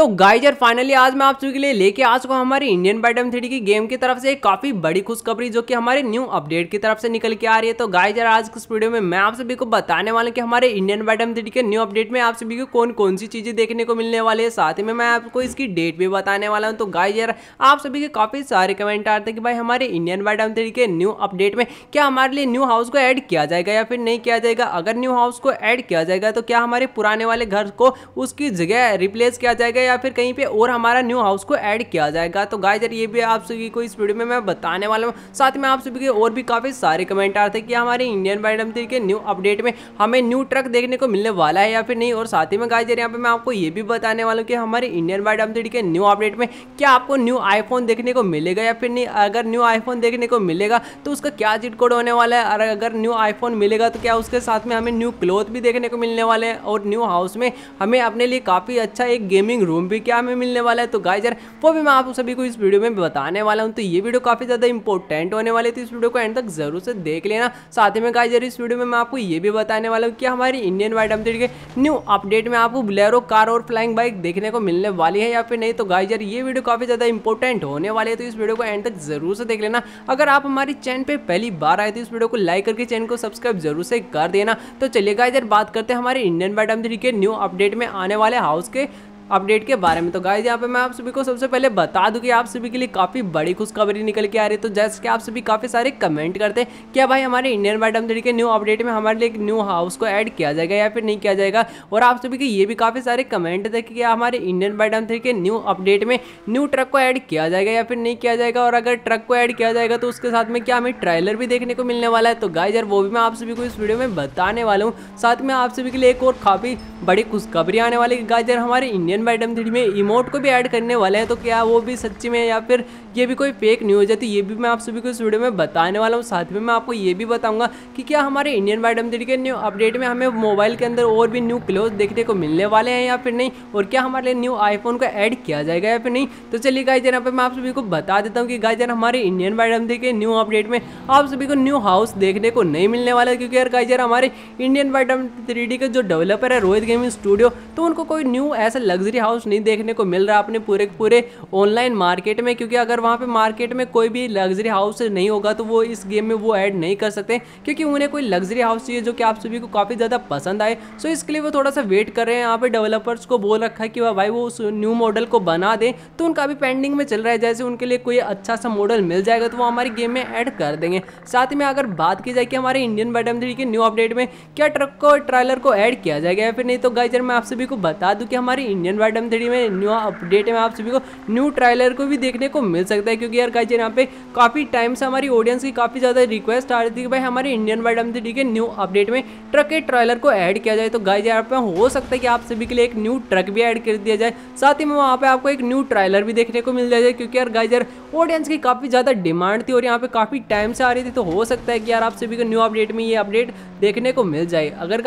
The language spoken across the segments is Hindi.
तो गाइजर फाइनली आज मैं आप सभी के लिए लेके आज को हमारी इंडियन बैटम थ्री की गेम की तरफ से काफी बड़ी खुशखबरी जो कि हमारे न्यू अपडेट की तरफ से निकल के आ रही है तो गाइजर आज इस वीडियो में मैं आप सभी को बताने वाला कि हमारे इंडियन बैटम थ्री के न्यू अपडेट में आप सभी को कौन कौन सी चीजें देखने को मिलने वाली है साथ ही में मैं आपको इसकी डेट भी बताने वाला हूँ तो गाइजर आप सभी के काफी सारे कमेंट आ रहे थे कि भाई हमारे इंडियन बैटम थ्री के न्यू अपडेट में क्या हमारे लिए न्यू हाउस को एड किया जाएगा या फिर नहीं किया जाएगा अगर न्यू हाउस को एड किया जाएगा तो क्या हमारे पुराने वाले घर को उसकी जगह रिप्लेस किया जाएगा या फिर कहीं पे और हमारा न्यू हाउस को ऐड किया जाएगा तो गाय ये भी आप सभी को इस वीडियो में मैं बताने वाला हूँ साथ में आप सभी के और भी काफ़ी सारे कमेंट आ रहे थे कि हमारे इंडियन बाइडम के न्यू अपडेट में हमें न्यू ट्रक देखने को मिलने वाला है या फिर नहीं और साथ ही में गाय यार यहाँ पर मैं आपको ये भी बताने वाला हूँ कि हमारे इंडियन बाइडम के न्यू अपडेट में क्या आपको न्यू आईफोन देखने को मिलेगा या फिर नहीं अगर न्यू आईफोन देखने को मिलेगा तो उसका क्या जिट कोड होने वाला है और अगर न्यू आईफोन मिलेगा तो क्या उसके साथ में हमें न्यू क्लोथ भी देखने को मिलने वाले हैं और न्यू हाउस में हमें अपने लिए काफ़ी अच्छा एक गेमिंग रूम रूम भी क्या हमें मिलने वाला है तो गाइज यार वो भी मैं आप सभी को इस वीडियो में बताने वाला हूँ तो ये वीडियो काफ़ी ज़्यादा इंपॉर्टेंट होने वाले थी तो इस वीडियो को एंड तक जरूर से देख लेना साथ ही में गाइज यार इस वीडियो में मैं आपको ये भी बताने वाला हूँ कि हमारी इंडियन वाइड अपडेट के न्यू अपडेट में आपको ब्लेरो कार और फ्लाइंग बाइक देखने को मिलने वाली है या फिर नहीं तो गाइज यार ये वीडियो काफ़ी ज़्यादा इंपॉर्टेंट होने वाले तो इस वीडियो को एंड तक जरूर से देख लेना अगर आप हमारी चैन पर पहली बार आए तो इस वीडियो को लाइक करके चैनल को सब्सक्राइब जरूर से कर देना तो चलिए गाइज यार बात करते हैं हमारे इंडियन वाइड अपडेट के न्यू अपडेट में आने वाले हाउस के अपडेट के बारे में तो गाइज यहाँ पे मैं आप सभी को सबसे पहले बता दूँ कि आप सभी के लिए काफ़ी बड़ी खुशखबरी निकल के आ रही है तो जैसे कि आप सभी काफ़ी सारे कमेंट करते हैं क्या भाई हमारे इंडियन मैडम थ्री के न्यू अपडेट में हमारे लिए एक न्यू हाउस को ऐड किया जाएगा या फिर नहीं किया जाएगा और आप सभी के ये भी काफ़ी सारे कमेंट थे कि क्या हमारे इंडियन मैडम थ्री के न्यू अपडेट में न्यू ट्रक को ऐड किया जाएगा या फिर नहीं किया जाएगा और अगर ट्रक को ऐड किया जाएगा तो उसके साथ में क्या हमें ट्रेलर भी देखने को मिलने वाला है तो गाइज यार वो भी मैं आप सभी को इस वीडियो में बताने वाला हूँ साथ में आप सभी के लिए एक और काफ़ी बड़ी खुशखबरी आने वाली गाइजर हमारे इंडियन एंड आइटम थ्री में इमोट को भी ऐड करने वाले हैं तो क्या वो भी सच्ची में या फिर ये भी कोई फेक न्यूज है तो ये भी मैं आप सभी को इस वीडियो में बताने वाला हूँ साथ में मैं आपको ये भी बताऊंगा कि क्या हमारे इंडियन आइटम थ्री के न्यू अपडेट में हमें मोबाइल के अंदर और भी न्यू क्लोथ देखने को मिलने वाले हैं या फिर नहीं और क्या हमारे लिए न्यू आईफोन को ऐड किया जाएगा या फिर नहीं तो चलिए गाय जन पर मैं आप सभी को बता देता हूँ कि गाय जन हमारे इंडियन आइटम थ्री के न्यू अपडेट में आप सभी को न्यू हाउस देखने को नहीं मिलने वाला क्योंकि यार गाय जन हमारे इंडियन वाइटम थ्री के जो डेवलपर है रोहित गेमिंग स्टूडियो तो उनको कोई न्यू ऐसा लग्जरी लग्जरी हाउस नहीं देखने को मिल रहा अपने पूरे पूरे ऑनलाइन मार्केट में क्योंकि अगर वहाँ पर मार्केट में कोई भी लग्जरी हाउस नहीं होगा तो वो इस गेम में वो ऐड नहीं कर सकते क्योंकि उन्हें कोई लग्जरी हाउस चाहिए जो कि आप सभी को काफ़ी ज़्यादा पसंद आए सो इसके लिए वो थोड़ा सा वेट कर रहे हैं यहाँ पर डेवलपर्स को बोल रखा है कि वह भाई वो उस न्यू मॉडल को बना दें तो उनका भी पेंडिंग में चल रहा है जैसे उनके लिए कोई अच्छा सा मॉडल मिल जाएगा तो वो हमारी गेम में ऐड कर देंगे साथ में अगर बात की जाए कि हमारे इंडियन बैटम थ्री के न्यू अपडेट में क्या ट्रक को ट्रायलर को ऐड किया जाएगा या फिर नहीं तो गाइजर मैं आप सभी को बता दूं कि हमारी इंडियन एंड्रॉइड एम थ्री में न्यू अपडेट में आप सभी को न्यू ट्रायलर को भी देखने को मिल सकता है क्योंकि यार गाइज यहाँ पे काफ़ी टाइम से हमारी ऑडियंस की काफ़ी ज़्यादा रिक्वेस्ट आ रही थी कि भाई हमारे इंडियन वाइड एम थ्री के न्यू अपडेट में ट्रक के ट्रायलर को ऐड किया जाए तो गाइज यहाँ पे हो सकता है कि आप सभी के लिए एक न्यू ट्रक भी ऐड कर दिया जाए साथ ही में वहाँ पर आपको एक न्यू ट्रायलर भी देखने को मिल जाए क्योंकि यार गाइज यार ऑडियंस की काफ़ी ज़्यादा डिमांड थी और यहाँ पर काफ़ी टाइम से आ रही थी तो हो सकता है कि यार आप सभी को न्यू अपडेट में ये अपडेट देखने को मिल जाए अगर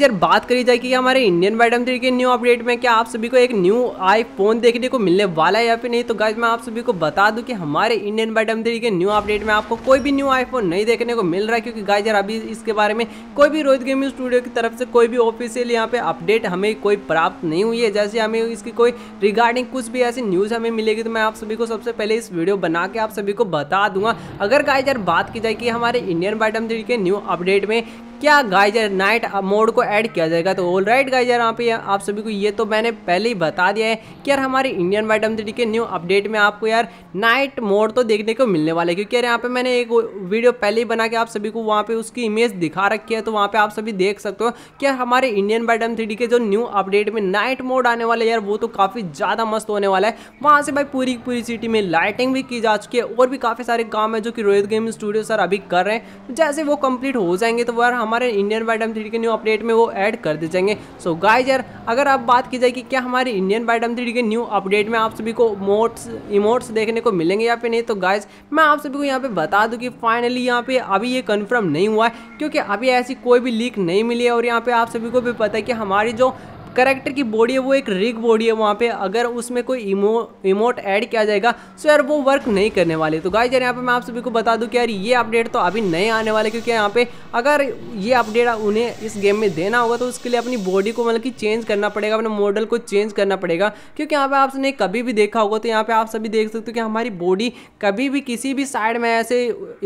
यार बात करी जाए कि हमारे इंडियन वैडम थ्री के न्यू अपडेट में क्या आप सभी को एक न्यू आईफोन देखने को मिलने वाला है या फिर नहीं तो गाइज मैं आप सभी को बता दूं कि हमारे इंडियन वैडम थ्री के न्यू अपडेट में आपको कोई भी न्यू आईफोन नहीं देखने को मिल रहा है क्योंकि गाइज यार अभी इसके बारे में कोई भी रोहित गेमिंग स्टूडियो की तरफ से कोई भी ऑफिशियल यहाँ पे अपडेट हमें कोई प्राप्त नहीं हुई है जैसे हमें इसकी कोई रिगार्डिंग कुछ भी ऐसी न्यूज़ हमें मिलेगी तो मैं आप सभी को सबसे पहले इस वीडियो बना के आप सभी को बता दूंगा अगर गाइज यार बात की जाए कि हमारे इंडियन वैडम थ्री के न्यू अपडेट में क्या गाइजर नाइट मोड को ऐड किया जाएगा तो ऑल राइट गाइज यार यहाँ पे आप सभी को ये तो मैंने पहले ही बता दिया है कि यार हमारे इंडियन वाइट थ्री के न्यू अपडेट में आपको यार नाइट मोड तो देखने को मिलने वाला है क्योंकि यार यहाँ पे मैंने एक वीडियो पहले ही बना के आप सभी को वहाँ पे उसकी इमेज दिखा रखी है तो वहाँ पे आप सभी देख सकते हो कि यार हमारे इंडियन वाइट थ्री के जो न्यू अपडेट में नाइट मोड आने वाला है यार वो तो काफ़ी ज़्यादा मस्त होने वाला है वहाँ से भाई पूरी पूरी सिटी में लाइटिंग भी की जा चुकी है और भी काफ़ी सारे काम है जो कि रोहित गेम स्टूडियो सर अभी कर रहे हैं जैसे वो कंप्लीट हो जाएंगे तो यार हमारे इंडियन वाइट थ्री के न्यू अपडेट में में वो ऐड कर दे जाएंगे सो so गाइज यार अगर आप बात की जाए कि क्या हमारे इंडियन बाइडम थ्री के न्यू अपडेट में आप सभी को मोट्स इमोट्स देखने को मिलेंगे या फिर नहीं तो गाइज मैं आप सभी को यहाँ पे बता दूँ कि फाइनली यहाँ पे अभी ये कन्फर्म नहीं हुआ है क्योंकि अभी ऐसी कोई भी लीक नहीं मिली है और यहाँ पे आप सभी को भी पता है कि हमारी जो करेक्टर की बॉडी है वो एक रिग बॉडी है वहाँ पे अगर उसमें कोई इमो इमोट ऐड किया जाएगा तो यार वो वर्क नहीं करने वाले तो गाय यार यहाँ पे मैं आप सभी को बता दूँ कि यार ये अपडेट तो अभी नहीं आने वाले क्योंकि यहाँ पे अगर ये अपडेट उन्हें इस गेम में देना होगा तो उसके लिए अपनी बॉडी को मतलब कि चेंज करना पड़ेगा अपने मॉडल को चेंज करना पड़ेगा क्योंकि यहाँ आप आपने कभी भी देखा होगा तो यहाँ पर आप सभी देख सकते हो कि हमारी बॉडी कभी भी किसी भी साइड में ऐसे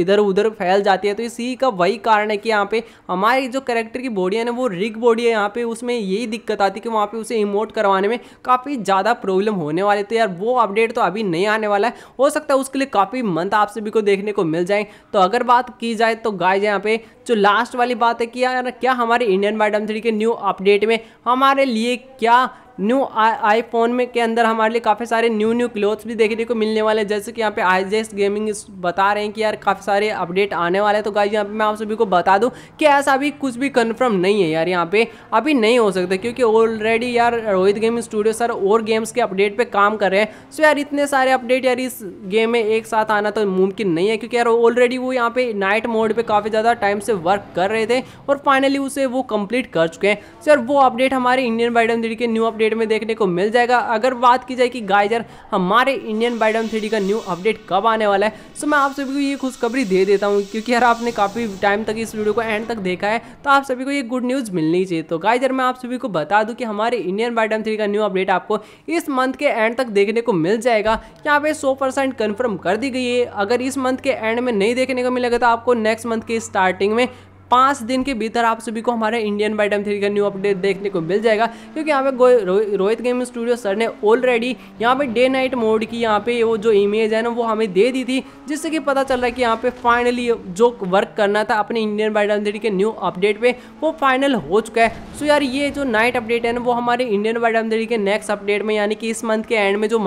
इधर उधर फैल जाती है तो इसी का वही कारण है कि यहाँ पर हमारी जो करेक्टर की बॉडी है ना वो रिग बॉडी है यहाँ पर उसमें यही दिक्कत आती है थी कि वहाँ पे उसे इमोट करवाने में काफ़ी ज़्यादा प्रॉब्लम होने वाले थे यार वो अपडेट तो अभी नहीं आने वाला है हो सकता है उसके लिए काफ़ी मंथ आप सभी को देखने को मिल जाए तो अगर बात की जाए तो गाइज यहाँ पे जो लास्ट वाली बात है कि यार क्या हमारे इंडियन मैडम थ्री के न्यू अपडेट में हमारे लिए क्या न्यू आईफोन में के अंदर हमारे लिए काफ़ी सारे न्यू न्यू क्लोथ्स भी देखने को मिलने वाले हैं जैसे कि यहाँ पे आईजेस गेमिंग बता रहे हैं कि यार काफ़ी सारे अपडेट आने वाले हैं तो गाइज यहाँ पे मैं आप सभी को बता दूँ कि ऐसा अभी कुछ भी कंफर्म नहीं है यार यहाँ पे अभी नहीं हो सकता क्योंकि ऑलरेडी यार रोहित गेमिंग स्टूडियो सर और गेम्स के अपडेट पर काम कर रहे हैं सो यार इतने सारे अपडेट यार इस गेम में एक साथ आना तो मुमकिन नहीं है क्योंकि यार ऑलरेडी वो यहाँ पे नाइट मोड पर काफ़ी ज़्यादा टाइम से वर्क कर रहे थे और फाइनली उसे वो कम्प्लीट कर चुके हैं सर वो अपडेट हमारे इंडियन बाइडम के न्यू अपडेट अपडेट में देखने को मिल जाएगा अगर बात की जाए कि गाइजर हमारे इंडियन बाइडम थ्री का न्यू अपडेट कब आने वाला है तो मैं आप सभी को ये खुशखबरी दे देता हूँ क्योंकि अगर आपने काफ़ी टाइम तक इस वीडियो को एंड तक देखा है तो आप सभी को ये गुड न्यूज़ मिलनी चाहिए तो गाइजर मैं आप सभी को बता दूँ कि हमारे इंडियन बाइडम थ्री का न्यू अपडेट आपको इस मंथ के एंड तक देखने को मिल जाएगा यहाँ पे सौ परसेंट कर दी गई है अगर इस मंथ के एंड में नहीं देखने को मिलेगा तो आपको नेक्स्ट मंथ के स्टार्टिंग में पाँच दिन के भीतर आप सभी को हमारे इंडियन बाइटम थ्री का न्यू अपडेट देखने को मिल जाएगा क्योंकि यहाँ पे रो, रोहित गेम स्टूडियो सर ने ऑलरेडी यहाँ पे डे नाइट मोड की यहाँ पे वो जो इमेज है ना वो हमें दे दी थी जिससे कि पता चल रहा है कि यहाँ पे फाइनली जो वर्क करना था अपने इंडियन बाइटम थ्री के न्यू अपडेट पर वो फाइनल हो चुका है सो यार ये जो नाइट अपडेट है ना वो हमारे इंडियन बाइटम थ्री के नेक्स्ट अपडेट में यानी कि इस मंथ के एंड में जो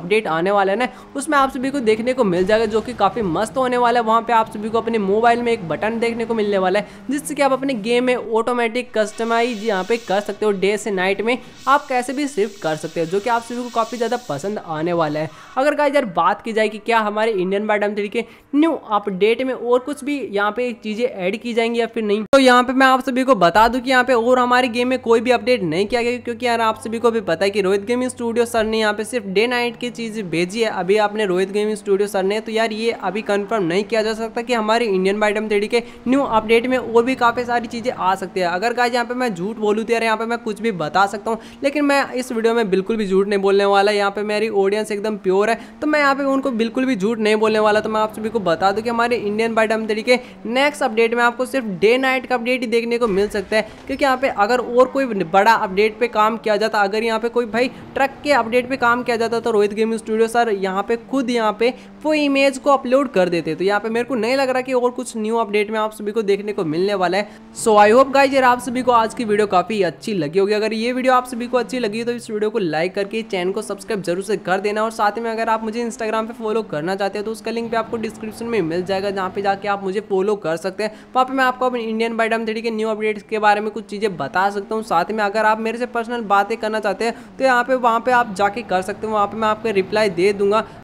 अपडेट आने वाला है ना उसमें आप सभी को देखने को मिल जाएगा जो कि काफ़ी मस्त होने वाला है वहाँ पर आप सभी को अपने मोबाइल में एक बटन देखने को मिलने वाला है जिससे कि आप अपने गेम में ऑटोमेटिक कस्टमाइज यहाँ पे कर सकते हो डे से नाइट में आप कैसे भी शिफ्ट कर सकते हो जो कि आप सभी को काफ़ी ज़्यादा पसंद आने वाला है अगर कहा यार बात की जाए कि क्या हमारे इंडियन बैडम थ्री के न्यू अपडेट में और कुछ भी यहाँ पे चीज़ें ऐड की जाएंगी या फिर नहीं तो यहाँ पे मैं आप सभी को बता दूँ कि यहाँ पे और हमारे गेम में कोई भी अपडेट नहीं किया गया क्योंकि यार आप सभी को भी पता है कि रोहित गेमिंग स्टूडियो सर ने यहाँ पे सिर्फ डे नाइट की चीज़ भेजी है अभी आपने रोहित गेमिंग स्टूडियो सर ने तो यार ये अभी कन्फर्म नहीं किया जा सकता कि हमारे इंडियन बाइटम थ्री के न्यू अपडेट में और भी काफ़ी सारी चीज़ें आ सकती है अगर गाइज यहाँ पे मैं झूठ बोलूँ तो यार यहाँ पे मैं कुछ भी बता सकता हूँ लेकिन मैं इस वीडियो में बिल्कुल भी झूठ नहीं बोलने वाला यहाँ पे मेरी ऑडियंस एकदम प्योर है तो मैं यहाँ पे उनको बिल्कुल भी झूठ नहीं बोलने वाला तो मैं आप सभी को बता दूँ कि हमारे इंडियन बाइट हम तरीके नेक्स्ट अपडेट में आपको सिर्फ डे नाइट का अपडेट ही देखने को मिल सकता है क्योंकि यहाँ पे अगर और कोई बड़ा अपडेट पर काम किया जाता अगर यहाँ पे कोई भाई ट्रक के अपडेट पर काम किया जाता तो रोहित गेमिंग स्टूडियो सर यहाँ पे खुद यहाँ पे वो इमेज को अपलोड कर देते तो यहाँ पे मेरे को नहीं लग रहा कि और कुछ न्यू अपडेट में आप सभी को देखने को मिलने वाला है सो आई होप गाइज यार आप सभी को आज की वीडियो काफ़ी अच्छी लगी होगी अगर ये वीडियो आप सभी को अच्छी लगी तो इस वीडियो को लाइक करके चैनल को सब्सक्राइब जरूर से कर देना और साथ में अगर आप मुझे इंस्टाग्राम पे फॉलो करना चाहते हो तो उसका लिंक भी आपको डिस्क्रिप्शन में मिल जाएगा जहाँ पे जाके आप मुझे फॉलो कर सकते हैं वहाँ पे मैं आपको अपने इंडियन बाइडम थ्री के न्यू अपडेट्स के बारे में कुछ चीज़ें बता सकता हूँ साथ में अगर आप मेरे से पर्सनल बातें करना चाहते हैं तो यहाँ पे वहाँ पे आप जाके कर सकते हो वहाँ पे मैं आपको रिप्लाई दे दूंगा